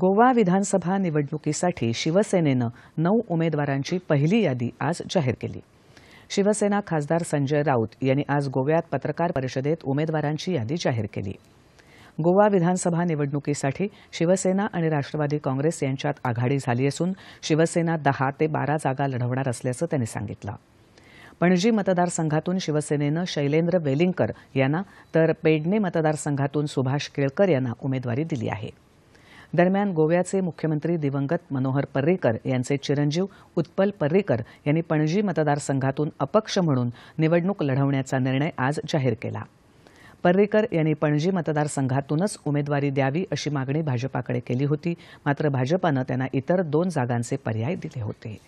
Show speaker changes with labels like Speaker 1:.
Speaker 1: गोवा विधानसभा निवडणुकीसाठी शिवसेनेनं नऊ उमेदवारांची पहिली यादी आज जाहीर केली शिवसेना खासदार संजय राऊत यांनी आज गोव्यात पत्रकार परिषदेत उमेदवारांची यादी जाहीर केली गोवा विधानसभा निवडणुकीसाठी शिवसेना आणि राष्ट्रवादी काँग्रेस यांच्यात आघाडी झाली असून शिवसेना दहा ते बारा जागा लढवणार असल्याचं त्यांनी सांगितलं पणजी मतदारसंघातून शिवसेनेनं शैलेंद्र वेलिंगकर यांना तर पेडणे मतदारसंघातून सुभाष केळकर यांना उमेदवारी दिली आहे दरम्यान गोव्याचे मुख्यमंत्री दिवंगत मनोहर पर्रीकर यांचे चिरंजीव उत्पल पर्रीकर यांनी पणजी मतदारसंघातून अपक्ष म्हणून निवडणूक लढवण्याचा निर्णय आज जाहीर केला पर्रिकर यांनी पणजी मतदारसंघातूनच उमेदवारी द्यावी अशी मागणी भाजपाकडे केली होती मात्र भाजपानं त्यांना इतर दोन जागांचे पर्याय दिले होते